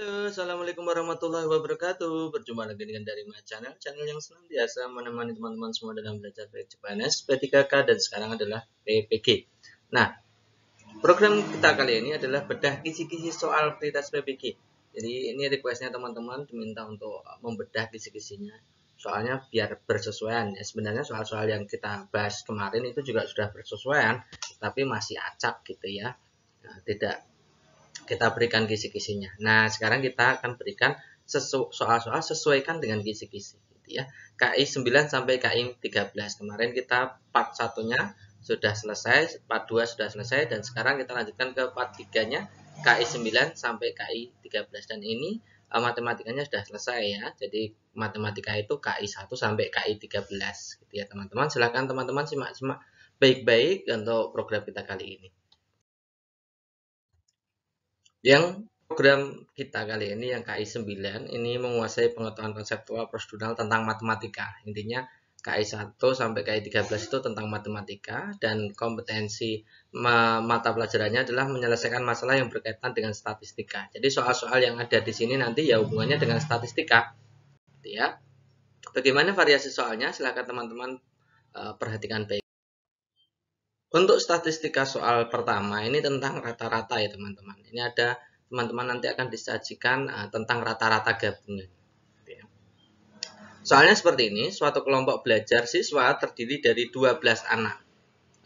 Halo, Assalamualaikum warahmatullahi wabarakatuh. Berjumpa lagi dengan dari My Channel, channel yang senantiasa menemani teman-teman semua dalam belajar baik Jepanes, P3K, dan sekarang adalah PPG. Nah, program kita kali ini adalah bedah kisi-kisi soal prioritas PPG. Jadi ini requestnya teman-teman diminta untuk membedah kisi-kisinya. Soalnya biar bersesuaian. Ya, sebenarnya soal-soal yang kita bahas kemarin itu juga sudah bersesuaian, tapi masih acak gitu ya. Nah, tidak kita berikan kisi-kisinya. Nah, sekarang kita akan berikan soal-soal sesuaikan dengan kisi-kisi gitu ya. KI 9 sampai KI 13. Kemarin kita part satunya sudah selesai, part 2 sudah selesai dan sekarang kita lanjutkan ke part 3-nya KI 9 sampai KI 13 dan ini uh, matematikanya sudah selesai ya. Jadi matematika itu KI 1 sampai KI 13 gitu ya teman-teman. Silahkan teman-teman simak-simak baik-baik untuk program kita kali ini yang program kita kali ini yang KI 9 ini menguasai pengetahuan konseptual prosedural tentang matematika. Intinya KI 1 sampai KI 13 itu tentang matematika dan kompetensi mata pelajarannya adalah menyelesaikan masalah yang berkaitan dengan statistika. Jadi soal-soal yang ada di sini nanti ya hubungannya dengan statistika. Gitu ya. Bagaimana variasi soalnya? silahkan teman-teman eh, perhatikan baik. Untuk statistika soal pertama ini tentang rata-rata ya teman-teman. Ini ada teman-teman nanti akan disajikan uh, tentang rata-rata gabungan. Gitu ya. Soalnya seperti ini, suatu kelompok belajar siswa terdiri dari 12 anak.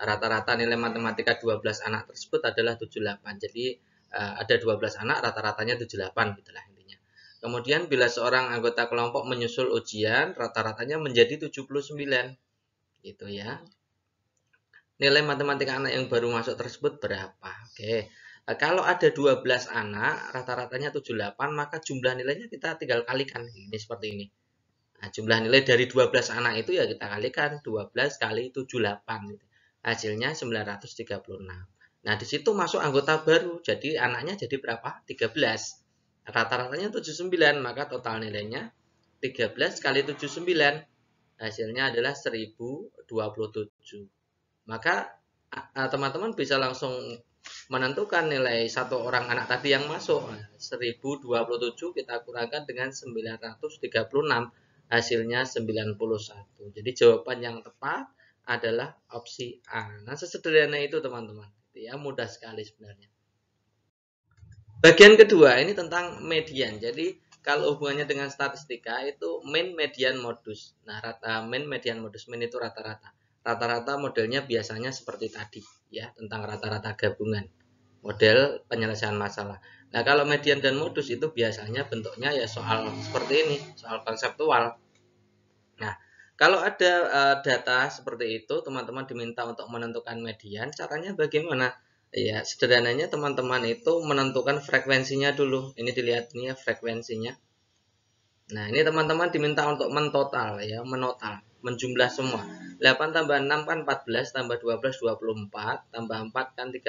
Rata-rata nilai matematika 12 anak tersebut adalah 78. Jadi uh, ada 12 anak, rata-ratanya 78 gitulah intinya. Kemudian bila seorang anggota kelompok menyusul ujian, rata-ratanya menjadi 79 gitu ya nilai matematika anak yang baru masuk tersebut berapa. Oke. Eh, kalau ada 12 anak, rata-ratanya 78, maka jumlah nilainya kita tinggal kalikan. Ini seperti ini. Nah, jumlah nilai dari 12 anak itu ya kita kalikan 12 kali 78. Gitu. Hasilnya 936. Nah, di situ masuk anggota baru. Jadi anaknya jadi berapa? 13. Rata-ratanya 79, maka total nilainya 13 kali 79. Hasilnya adalah 1027 maka teman-teman bisa langsung menentukan nilai satu orang anak tadi yang masuk 1027 nah, kita kurangkan dengan 936 hasilnya 91 jadi jawaban yang tepat adalah opsi A nah sesederhana itu teman-teman ya mudah sekali sebenarnya bagian kedua ini tentang median jadi kalau hubungannya dengan statistika itu mean median modus nah rata mean median modus mean itu rata-rata rata-rata modelnya biasanya seperti tadi ya tentang rata-rata gabungan model penyelesaian masalah. Nah kalau median dan modus itu biasanya bentuknya ya soal seperti ini soal konseptual. Nah kalau ada uh, data seperti itu teman-teman diminta untuk menentukan median caranya bagaimana? Ya sederhananya teman-teman itu menentukan frekuensinya dulu. Ini dilihat ini ya frekuensinya. Nah ini teman-teman diminta untuk mentotal ya menotal menjumlah semua. 8 tambah 6 kan 14, tambah 12 24, tambah 4 kan 30.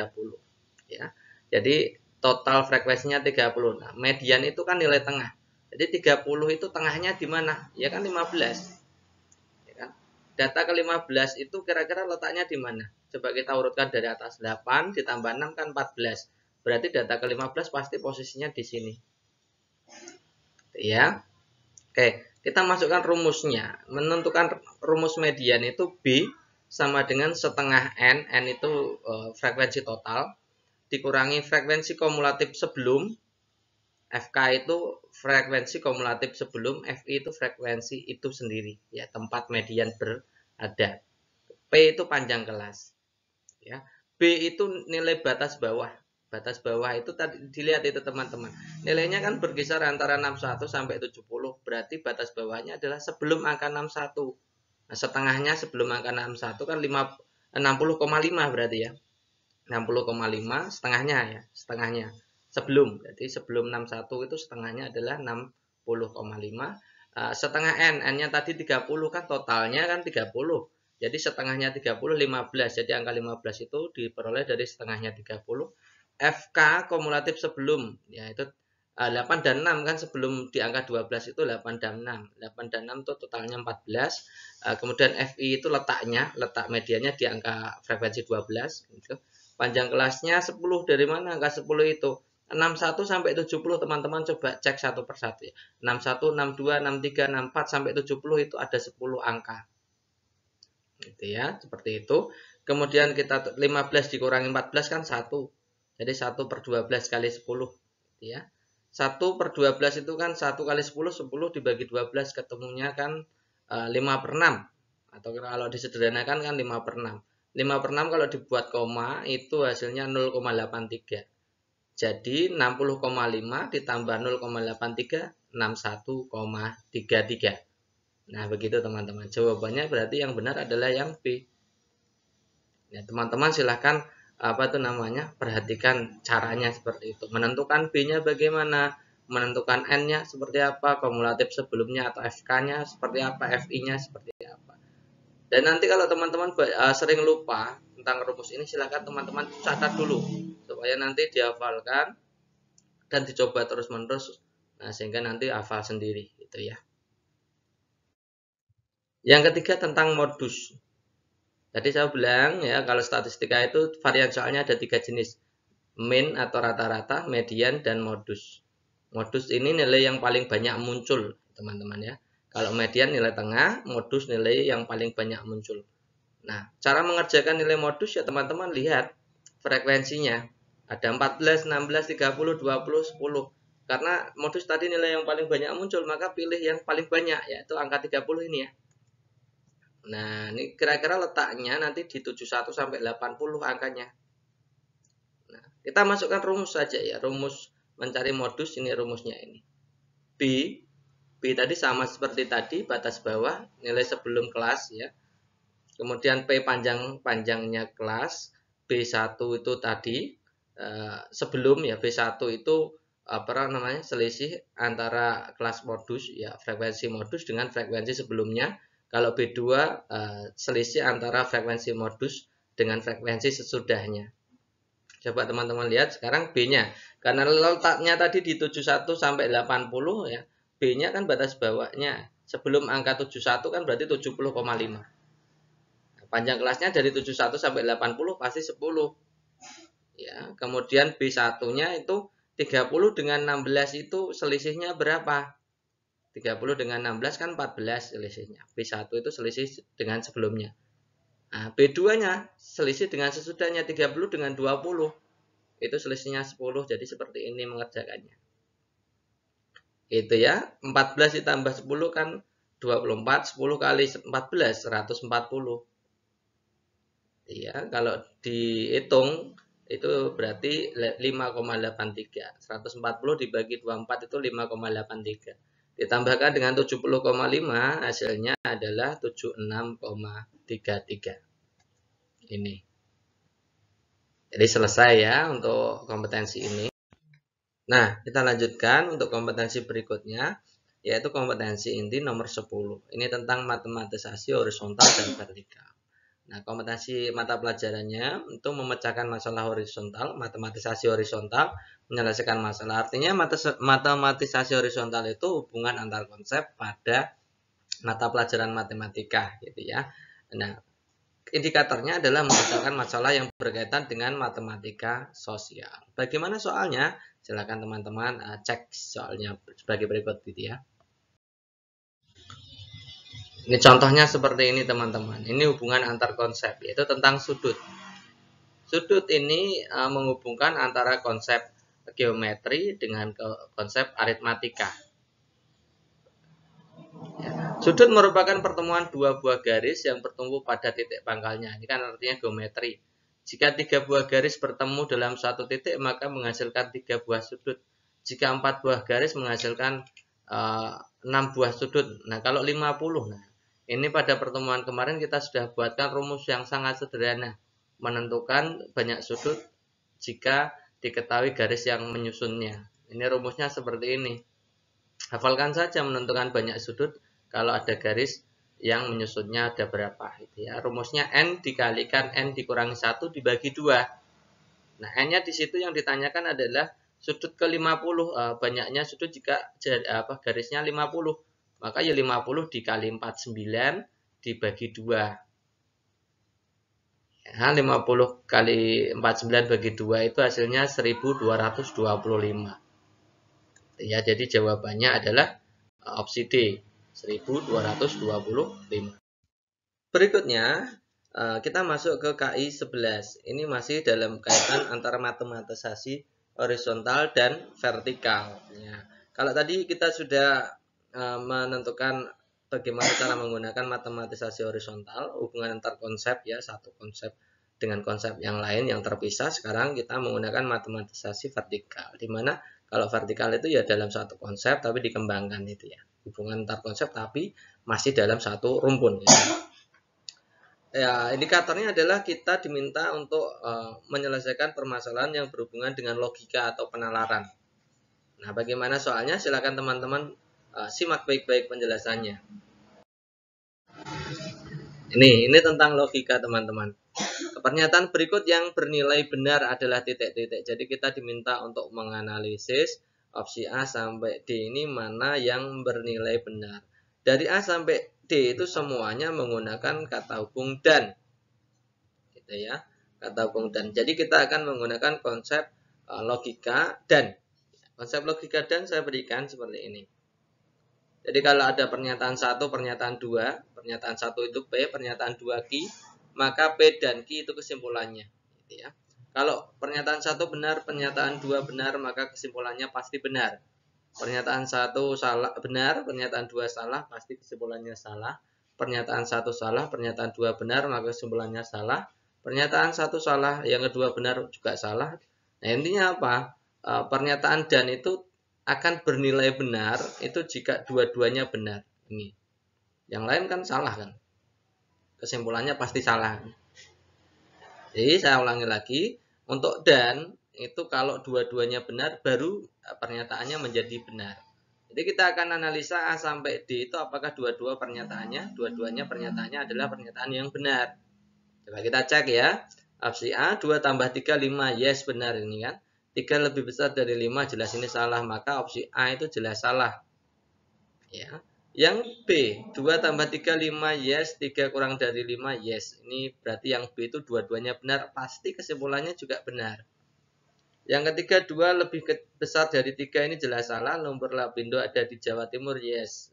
Ya. Jadi total frekuensinya 30. Nah, median itu kan nilai tengah. Jadi 30 itu tengahnya di mana? Ya kan 15. Ya kan? Data ke-15 itu kira-kira letaknya di mana? Coba kita urutkan dari atas 8 ditambah 6 kan 14. Berarti data ke-15 pasti posisinya di sini. Ya. Oke kita masukkan rumusnya. Menentukan rumus median itu B sama dengan setengah N. N itu e, frekuensi total. Dikurangi frekuensi kumulatif sebelum. FK itu frekuensi kumulatif sebelum. FI itu frekuensi itu sendiri. ya Tempat median berada. P itu panjang kelas. ya B itu nilai batas bawah batas bawah itu tadi dilihat itu teman-teman. Nilainya kan berkisar antara 61 sampai 70, berarti batas bawahnya adalah sebelum angka 61. Nah, setengahnya sebelum angka 61 kan 60,5 berarti ya. 60,5 setengahnya ya, setengahnya. Sebelum, jadi sebelum 61 itu setengahnya adalah 60,5. Eh, setengah N, N-nya tadi 30 kan totalnya kan 30. Jadi setengahnya 30, 15. Jadi angka 15 itu diperoleh dari setengahnya 30 FK kumulatif sebelum yaitu 8 eh, dan 6 kan sebelum di angka 12 itu 8 dan 6. 8 dan 6 itu totalnya 14. Eh, kemudian FI itu letaknya, letak medianya di angka frekuensi 12 gitu. Panjang kelasnya 10 dari mana angka 10 itu? 61 sampai 70 teman-teman coba cek satu persatu ya. 61, 62, 63, 64 sampai 70 itu ada 10 angka. Gitu ya, seperti itu. Kemudian kita 15 dikurangi 14 kan 1 jadi 1 per 12 kali 10. Gitu ya. 1 per 12 itu kan 1 kali 10, 10 dibagi 12 ketemunya kan e, eh, 5 per 6. Atau kalau disederhanakan kan 5 per 6. 5 per 6 kalau dibuat koma itu hasilnya 0,83. Jadi 60,5 ditambah 0,83 61,33. Nah, begitu teman-teman. Jawabannya berarti yang benar adalah yang B. Ya, teman-teman silahkan apa tuh namanya perhatikan caranya seperti itu menentukan b-nya bagaimana menentukan n-nya seperti apa kumulatif sebelumnya atau fk-nya seperti apa fi-nya seperti apa dan nanti kalau teman-teman eh, sering lupa tentang rumus ini silahkan teman-teman catat dulu supaya nanti dihafalkan dan dicoba terus-menerus nah sehingga nanti hafal sendiri gitu ya yang ketiga tentang modus Tadi saya bilang ya kalau statistika itu varian soalnya ada tiga jenis. min atau rata-rata, median, dan modus. Modus ini nilai yang paling banyak muncul, teman-teman ya. Kalau median nilai tengah, modus nilai yang paling banyak muncul. Nah, cara mengerjakan nilai modus ya teman-teman lihat frekuensinya. Ada 14, 16, 30, 20, 10. Karena modus tadi nilai yang paling banyak muncul, maka pilih yang paling banyak, yaitu angka 30 ini ya. Nah, ini kira-kira letaknya nanti di 71 sampai 80 angkanya. Nah, kita masukkan rumus saja ya, rumus mencari modus ini rumusnya ini. B B tadi sama seperti tadi batas bawah nilai sebelum kelas ya. Kemudian P panjang-panjangnya kelas B1 itu tadi eh, sebelum ya B1 itu apa namanya selisih antara kelas modus ya frekuensi modus dengan frekuensi sebelumnya kalau B2 eh, selisih antara frekuensi modus dengan frekuensi sesudahnya. Coba teman-teman lihat sekarang B-nya. Karena letaknya tadi di 71 sampai 80 ya. B-nya kan batas bawahnya. Sebelum angka 71 kan berarti 70,5. Panjang kelasnya dari 71 sampai 80 pasti 10. Ya, kemudian B1-nya itu 30 dengan 16 itu selisihnya berapa? 30 dengan 16 kan 14 selisihnya. B1 itu selisih dengan sebelumnya. Nah, B2-nya selisih dengan sesudahnya 30 dengan 20. Itu selisihnya 10, jadi seperti ini mengerjakannya. Itu ya, 14 ditambah 10 kan 24, 10 kali 14, 140. Iya, kalau dihitung itu berarti 5,83. 140 dibagi 24 itu 5,83. Ditambahkan dengan 70,5 hasilnya adalah 76,33. Ini. Jadi selesai ya untuk kompetensi ini. Nah, kita lanjutkan untuk kompetensi berikutnya yaitu kompetensi inti nomor 10. Ini tentang matematisasi horizontal dan vertikal. Nah, kompetensi mata pelajarannya untuk memecahkan masalah horizontal, matematisasi horizontal, menyelesaikan masalah. Artinya matematisasi horizontal itu hubungan antar konsep pada mata pelajaran matematika gitu ya. Nah, indikatornya adalah memecahkan masalah yang berkaitan dengan matematika sosial. Bagaimana soalnya? Silakan teman-teman eh, cek soalnya sebagai berikut gitu ya. Ini contohnya seperti ini teman-teman. Ini hubungan antar konsep yaitu tentang sudut. Sudut ini e, menghubungkan antara konsep geometri dengan ke, konsep aritmatika. Ya. Sudut merupakan pertemuan dua buah garis yang bertumbuh pada titik pangkalnya. Ini kan artinya geometri. Jika tiga buah garis bertemu dalam satu titik maka menghasilkan tiga buah sudut. Jika empat buah garis menghasilkan e, 6 buah sudut. Nah, kalau 50 nah ini pada pertemuan kemarin kita sudah buatkan rumus yang sangat sederhana, menentukan banyak sudut jika diketahui garis yang menyusunnya. Ini rumusnya seperti ini. Hafalkan saja menentukan banyak sudut kalau ada garis yang menyusunnya ada berapa gitu ya. Rumusnya n dikalikan n dikurangi 1 dibagi 2. Nah, n-nya di situ yang ditanyakan adalah sudut ke 50 eh, banyaknya sudut jika apa garisnya 50 maka ya 50 dikali 49 dibagi 2. Ya, 50 kali 49 bagi 2 itu hasilnya 1225. Ya, jadi jawabannya adalah e, opsi D, 1225. Berikutnya, e, kita masuk ke KI 11. Ini masih dalam kaitan antara matematisasi horizontal dan vertikal. Ya. Kalau tadi kita sudah Eh, menentukan bagaimana cara menggunakan matematisasi horizontal hubungan antar konsep ya satu konsep dengan konsep yang lain yang terpisah sekarang kita menggunakan matematisasi vertikal di mana kalau vertikal itu ya dalam satu konsep tapi dikembangkan itu ya hubungan antar konsep tapi masih dalam satu rumpun ya. ya indikatornya adalah kita diminta untuk uh, menyelesaikan permasalahan yang berhubungan dengan logika atau penalaran nah bagaimana soalnya silakan teman-teman Eh, simak baik-baik penjelasannya. Ini, ini tentang logika teman-teman. Pernyataan berikut yang bernilai benar adalah titik-titik. Jadi kita diminta untuk menganalisis opsi A sampai D ini mana yang bernilai benar. Dari A sampai D itu semuanya menggunakan kata hubung dan. Gitu ya, kata hubung dan. Jadi kita akan menggunakan konsep eh, logika dan. Konsep logika dan saya berikan seperti ini. Jadi kalau ada pernyataan satu, pernyataan dua, pernyataan satu itu P, pernyataan dua Q, maka P dan Q itu kesimpulannya. Gitu ya. Kalau pernyataan satu benar, pernyataan dua benar, maka kesimpulannya pasti benar. Pernyataan satu salah benar, pernyataan dua salah, pasti kesimpulannya salah. Pernyataan satu salah, pernyataan dua benar, maka kesimpulannya salah. Pernyataan satu salah, yang kedua benar juga salah. Nah, intinya apa? Eh, pernyataan dan itu akan bernilai benar itu jika dua-duanya benar. Ini. Yang lain kan salah kan? Kesimpulannya pasti salah. Jadi saya ulangi lagi, untuk dan itu kalau dua-duanya benar baru eh, pernyataannya menjadi benar. Jadi kita akan analisa A sampai D itu apakah dua-dua pernyataannya, dua-duanya pernyataannya adalah pernyataan yang benar. Coba kita cek ya. Opsi A 2 tambah tiga lima yes benar ini kan. 3 lebih besar dari 5 jelas ini salah maka opsi A itu jelas salah ya yang B 2 tambah 3 5 yes 3 kurang dari 5 yes ini berarti yang B itu dua-duanya benar pasti kesimpulannya juga benar yang ketiga 2 lebih besar dari 3 ini jelas salah lumpur lapindo ada di Jawa Timur yes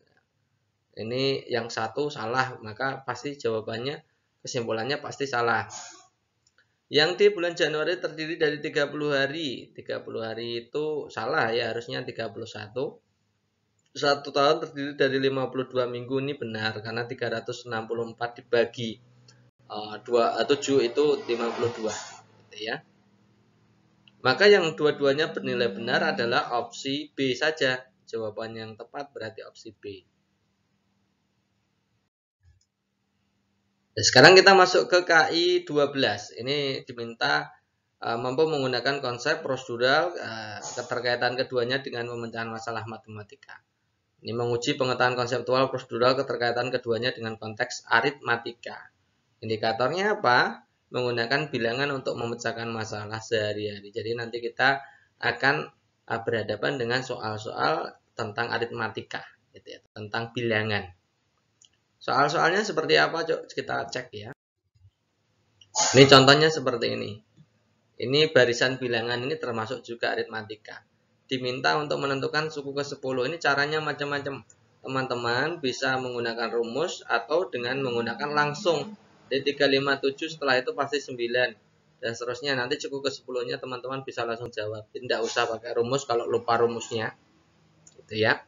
ini yang satu salah maka pasti jawabannya kesimpulannya pasti salah yang di bulan Januari terdiri dari 30 hari. 30 hari itu salah ya, harusnya 31. Satu tahun terdiri dari 52 minggu ini benar karena 364 dibagi eh, atau eh, 7 itu 52 gitu ya. Maka yang dua-duanya bernilai benar adalah opsi B saja. Jawaban yang tepat berarti opsi B. Sekarang kita masuk ke KI 12. Ini diminta uh, mampu menggunakan konsep prosedural uh, keterkaitan keduanya dengan pemecahan masalah matematika. Ini menguji pengetahuan konseptual prosedural keterkaitan keduanya dengan konteks aritmatika. Indikatornya apa? Menggunakan bilangan untuk memecahkan masalah sehari-hari. Jadi nanti kita akan eh, berhadapan dengan soal-soal tentang aritmatika, gitu ya, tentang bilangan. Soal-soalnya seperti apa? Cok? Kita cek ya. Ini contohnya seperti ini. Ini barisan bilangan ini termasuk juga aritmatika. Diminta untuk menentukan suku ke-10. Ini caranya macam-macam. Teman-teman bisa menggunakan rumus atau dengan menggunakan langsung. Jadi 357 setelah itu pasti 9. Dan seterusnya nanti suku ke-10-nya teman-teman bisa langsung jawab. Tidak usah pakai rumus kalau lupa rumusnya. Gitu ya.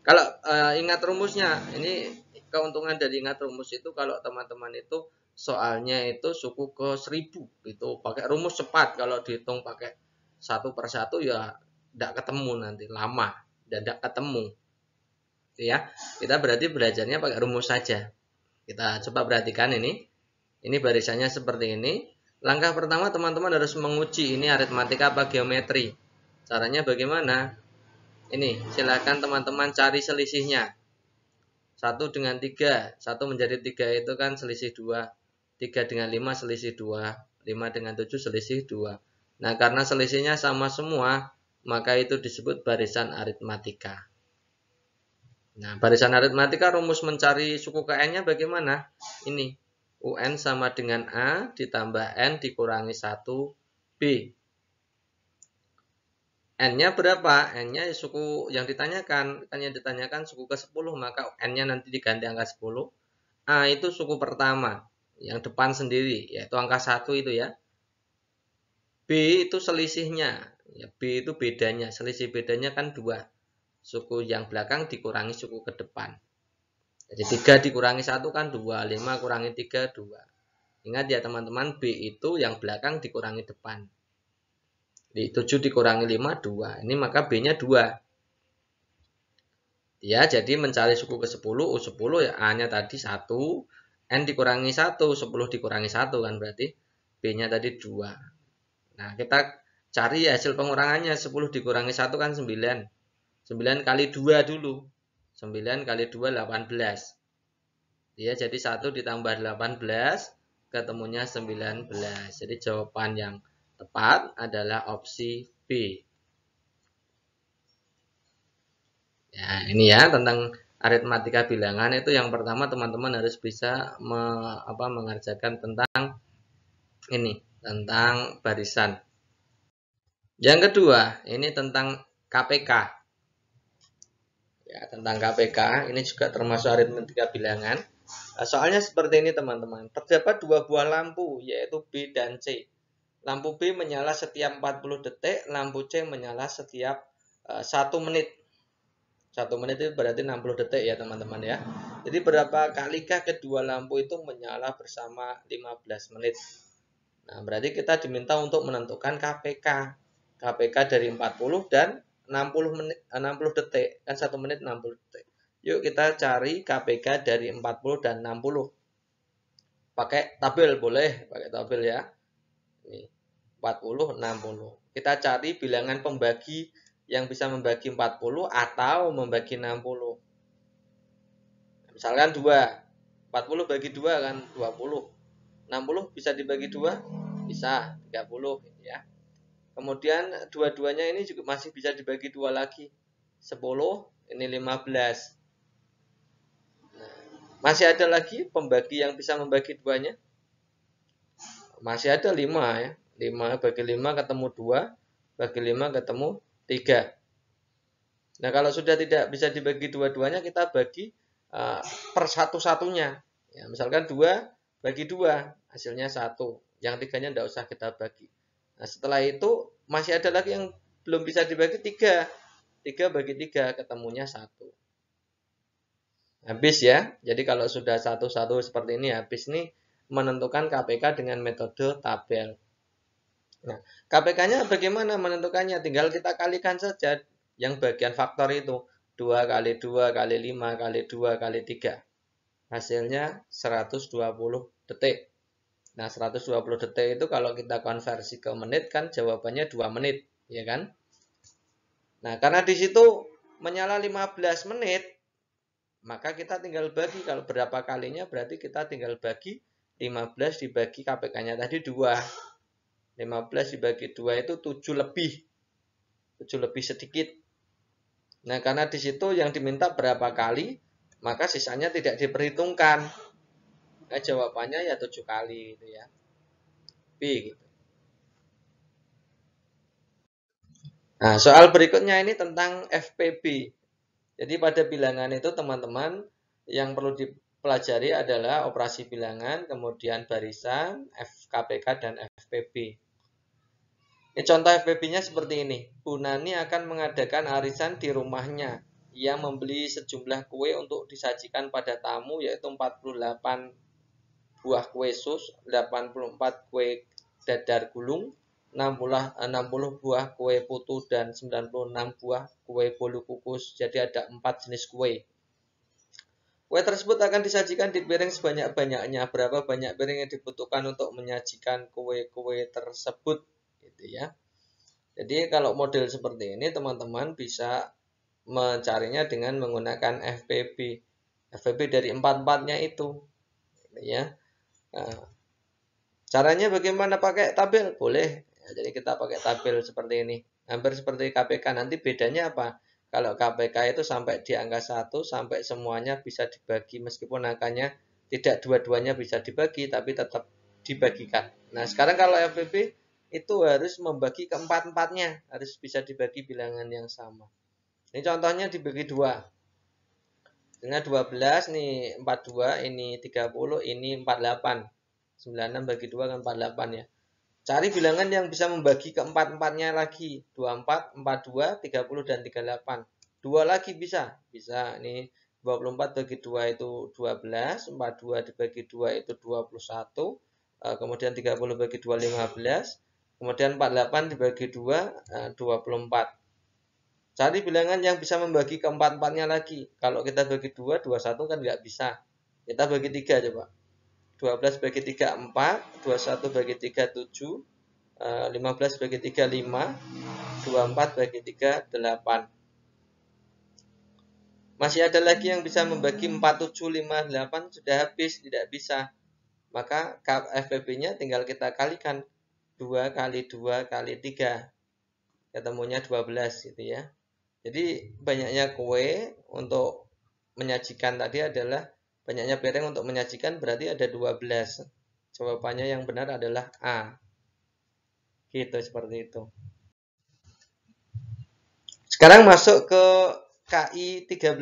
Kalau e, ingat rumusnya, ini keuntungan dari ingat rumus itu kalau teman-teman itu soalnya itu suku ke 1000 itu pakai rumus cepat kalau dihitung pakai satu persatu ya tidak ketemu nanti lama dan tidak ketemu ya kita berarti belajarnya pakai rumus saja kita coba perhatikan ini ini barisannya seperti ini langkah pertama teman-teman harus menguji ini aritmatika apa geometri caranya bagaimana ini silakan teman-teman cari selisihnya 1 dengan 3. 1 menjadi 3 itu kan selisih 2. 3 dengan 5 selisih 2. 5 dengan 7 selisih 2. Nah, karena selisihnya sama semua, maka itu disebut barisan aritmatika. Nah, barisan aritmatika rumus mencari suku KN-nya bagaimana? Ini, UN sama dengan A ditambah N dikurangi 1, B. N-nya berapa? N-nya suku yang ditanyakan. Kan yang ditanyakan suku ke-10, maka N-nya nanti diganti angka 10. A itu suku pertama, yang depan sendiri, yaitu angka 1 itu ya. B itu selisihnya. Ya, B itu bedanya. Selisih bedanya kan dua Suku yang belakang dikurangi suku ke depan. Jadi 3 dikurangi 1 kan 2, 5 kurangi 3, 2. Ingat ya teman-teman, B itu yang belakang dikurangi depan. 7 dikurangi 5, 2. Ini maka B-nya 2. Ya, jadi mencari suku ke-10, U10 ya A-nya tadi 1, N dikurangi 1, 10 dikurangi 1 kan berarti B-nya tadi 2. Nah, kita cari hasil pengurangannya 10 dikurangi 1 kan 9. 9 kali 2 dulu. 9 kali 2 18. Ya, jadi 1 ditambah 18 ketemunya 19. Jadi jawaban yang tepat adalah opsi B. Ya, ini ya tentang aritmatika bilangan itu yang pertama teman-teman harus bisa me, apa, mengerjakan tentang ini tentang barisan. Yang kedua ini tentang KPK. Ya, tentang KPK ini juga termasuk aritmatika bilangan. Nah, soalnya seperti ini teman-teman. Terdapat dua buah lampu yaitu B dan C. Lampu B menyala setiap 40 detik, lampu C menyala setiap eh, satu uh, menit. Satu menit itu berarti 60 detik ya teman-teman ya. Jadi berapa kalikah kedua lampu itu menyala bersama 15 menit. Nah berarti kita diminta untuk menentukan KPK. KPK dari 40 dan 60 menit 60 eh, detik kan 1 menit 60 detik. Yuk kita cari KPK dari 40 dan 60. Pakai tabel boleh, pakai tabel ya. 40, 60. Kita cari bilangan pembagi yang bisa membagi 40 atau membagi 60. Misalkan 2. 40 bagi 2 kan 20. 60 bisa dibagi 2? Bisa, 30 ya. Kemudian dua-duanya ini juga masih bisa dibagi 2 lagi. 10, ini 15. Nah, masih ada lagi pembagi yang bisa membagi duanya? Masih ada 5 ya. 5 bagi 5 ketemu 2, bagi 5 ketemu 3. Nah, kalau sudah tidak bisa dibagi dua-duanya, kita bagi uh, per satu-satunya. Ya, misalkan 2 bagi 2, hasilnya 1. Yang tiganya tidak usah kita bagi. Nah, setelah itu masih ada lagi yang belum bisa dibagi 3. 3 bagi 3 ketemunya 1. Habis ya. Jadi kalau sudah satu-satu seperti ini habis nih menentukan KPK dengan metode tabel. Nah, KPK-nya bagaimana menentukannya? Tinggal kita kalikan saja yang bagian faktor itu. 2 kali 2 kali 5 kali 2 kali 3. Hasilnya 120 detik. Nah, 120 detik itu kalau kita konversi ke menit kan jawabannya 2 menit, ya kan? Nah, karena di situ menyala 15 menit, maka kita tinggal bagi kalau berapa kalinya berarti kita tinggal bagi 15 dibagi KPK-nya tadi 2. 15 dibagi 2 itu 7 lebih. 7 lebih sedikit. Nah, karena di situ yang diminta berapa kali, maka sisanya tidak diperhitungkan. Nah, jawabannya ya 7 kali itu ya. B gitu. Nah, soal berikutnya ini tentang FPB. Jadi pada bilangan itu teman-teman yang perlu dipelajari adalah operasi bilangan, kemudian barisan, FKPK dan FPB. Ya, contoh fbb nya seperti ini. Bu Nani akan mengadakan arisan di rumahnya. Ia membeli sejumlah kue untuk disajikan pada tamu yaitu 48 buah kue sus, 84 kue dadar gulung, 60, 60 eh, buah kue putu dan 96 buah kue bolu kukus. Jadi ada 4 jenis kue. Kue tersebut akan disajikan di piring sebanyak-banyaknya. Berapa banyak piring yang dibutuhkan untuk menyajikan kue-kue tersebut? gitu ya. Jadi kalau model seperti ini teman-teman bisa mencarinya dengan menggunakan FPB FPB dari empat-empatnya itu. Gitu ya. Nah, caranya bagaimana pakai tabel? Boleh. Ya, jadi kita pakai tabel seperti ini. Hampir seperti KPK. Nanti bedanya apa? Kalau KPK itu sampai di angka 1 sampai semuanya bisa dibagi meskipun angkanya tidak dua-duanya bisa dibagi tapi tetap dibagikan. Nah, sekarang kalau FPP itu harus membagi keempat-empatnya harus bisa dibagi bilangan yang sama ini contohnya dibagi dua dengan 12 nih 42 ini 30 ini 48 96 bagi 2 kan 48 ya cari bilangan yang bisa membagi keempat-empatnya lagi 24 42 30 dan 38 dua lagi bisa bisa nih 24 bagi 2 itu 12, 42 dibagi 2 itu 21, eh, kemudian 30 bagi 2 15, Kemudian 48 dibagi 2, 24. Eh, Cari bilangan yang bisa membagi keempat-empatnya lagi. Kalau kita bagi 2, 21 kan nggak bisa. Kita bagi 3 coba. 12 bagi 3, 4. 21 bagi 3, 7. 15 bagi 3, 5. 24 bagi 3, 8. Masih ada lagi yang bisa membagi 4, 7, 5, 8. Sudah habis, tidak bisa. Maka FPP-nya tinggal kita kalikan 2 kali 2 kali 3 ketemunya 12 gitu ya jadi banyaknya kue untuk menyajikan tadi adalah banyaknya piring untuk menyajikan berarti ada 12 jawabannya yang benar adalah A gitu seperti itu sekarang masuk ke KI 13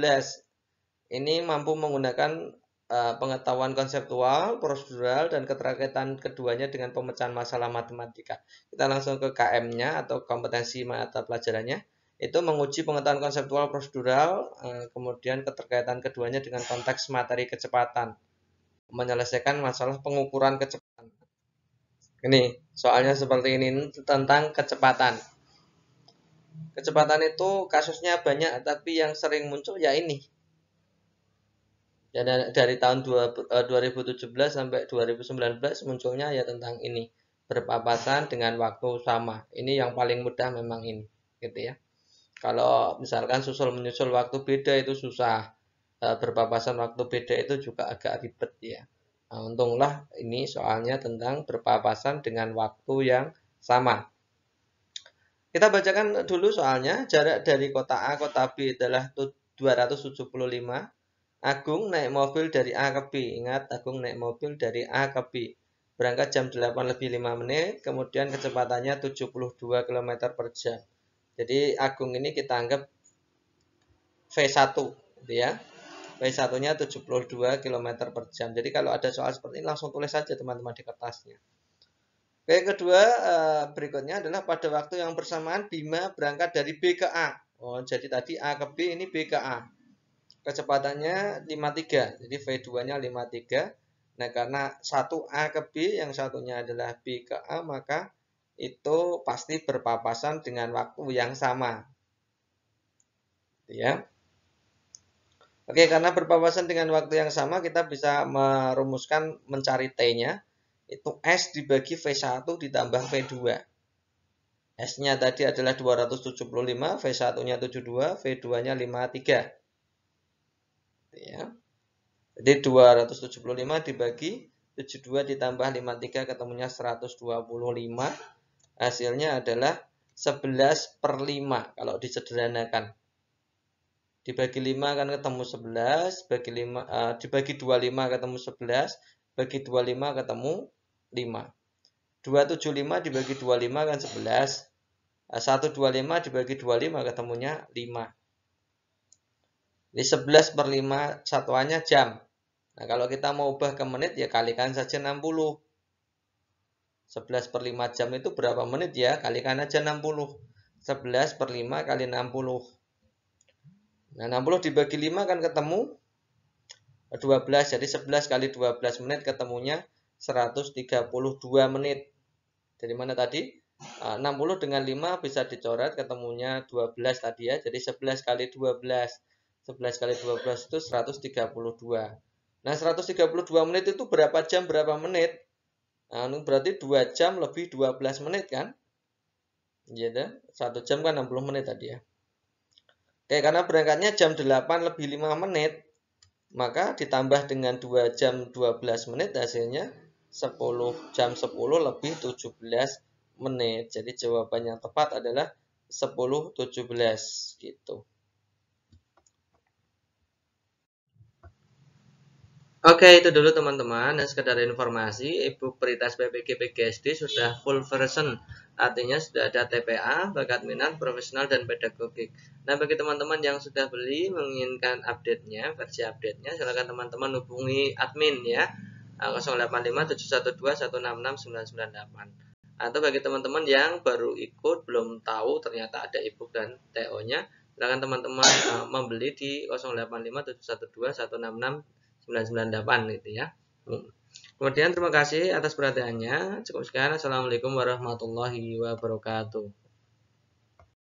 ini mampu menggunakan Eh, pengetahuan konseptual, prosedural, dan keterkaitan keduanya dengan pemecahan masalah matematika. Kita langsung ke KM-nya atau kompetensi mata pelajarannya. Itu menguji pengetahuan konseptual prosedural, eh, kemudian keterkaitan keduanya dengan konteks materi kecepatan. Menyelesaikan masalah pengukuran kecepatan. Ini, soalnya seperti ini tentang kecepatan kecepatan itu kasusnya banyak tapi yang sering muncul ya ini dan dari tahun 2017 eh, sampai 2019 munculnya ya tentang ini berpapasan dengan waktu sama ini yang paling mudah memang ini gitu ya kalau misalkan susul menyusul waktu beda itu susah eh, berpapasan waktu beda itu juga agak ribet ya nah, untunglah ini soalnya tentang berpapasan dengan waktu yang sama kita bacakan dulu soalnya jarak dari kota A kota B adalah 275 Agung naik mobil dari A ke B. Ingat, Agung naik mobil dari A ke B. Berangkat jam 8 lebih 5 menit, kemudian kecepatannya 72 km per jam. Jadi Agung ini kita anggap V1, gitu ya. V1-nya 72 km per jam. Jadi kalau ada soal seperti ini, langsung tulis saja teman-teman di kertasnya. Oke, kedua eh, berikutnya adalah pada waktu yang bersamaan Bima berangkat dari B ke A. Oh, jadi tadi A ke B, ini B ke A kecepatannya 53 jadi V2 nya 53 nah karena satu A ke B yang satunya adalah B ke A maka itu pasti berpapasan dengan waktu yang sama gitu ya Oke, karena berpapasan dengan waktu yang sama, kita bisa merumuskan mencari T-nya. Itu S dibagi V1 ditambah V2. S-nya tadi adalah 275, V1-nya 72, V2-nya 53 ya. Jadi 275 dibagi 72 ditambah 53 ketemunya 125. Hasilnya adalah 11 per 5 kalau disederhanakan. Dibagi 5 kan ketemu 11, bagi 5, uh, eh, dibagi 25 ketemu 11, bagi 25 ketemu 5. 275 dibagi 25 kan 11. 125 nah, dibagi 25 ketemunya 5. Jadi 11 per 5 satuannya jam. Nah kalau kita mau ubah ke menit ya kalikan saja 60. 11 per 5 jam itu berapa menit ya? Kalikan aja 60. 11 per 5 kali 60. Nah 60 dibagi 5 kan ketemu 12. Jadi 11 kali 12 menit ketemunya 132 menit. Dari mana tadi? 60 ah, dengan 5 bisa dicoret ketemunya 12 tadi ya. Jadi 11 kali 12. 11 kali 12 itu 132. Nah, 132 menit itu berapa jam, berapa menit? Nah, berarti 2 jam lebih 12 menit kan? Iya, dah. 1 jam kan 60 menit tadi ya. Oke, karena berangkatnya jam 8 lebih 5 menit, maka ditambah dengan 2 jam 12 menit hasilnya 10 jam 10 lebih 17 menit. Jadi jawaban yang tepat adalah 10 gitu. Oke itu dulu teman-teman dan sekedar informasi ibu Peritas PPG PGSD sudah full version artinya sudah ada TPA, bakat minat, profesional, dan pedagogik nah bagi teman-teman yang sudah beli menginginkan update-nya, versi update-nya silahkan teman-teman hubungi admin ya 085 nah, atau bagi teman-teman yang baru ikut belum tahu ternyata ada ibu dan TO-nya silakan teman-teman eh, membeli di 085712166166 998 gitu ya. Hmm. Kemudian terima kasih atas perhatiannya. Cukup sekian. Assalamualaikum warahmatullahi wabarakatuh.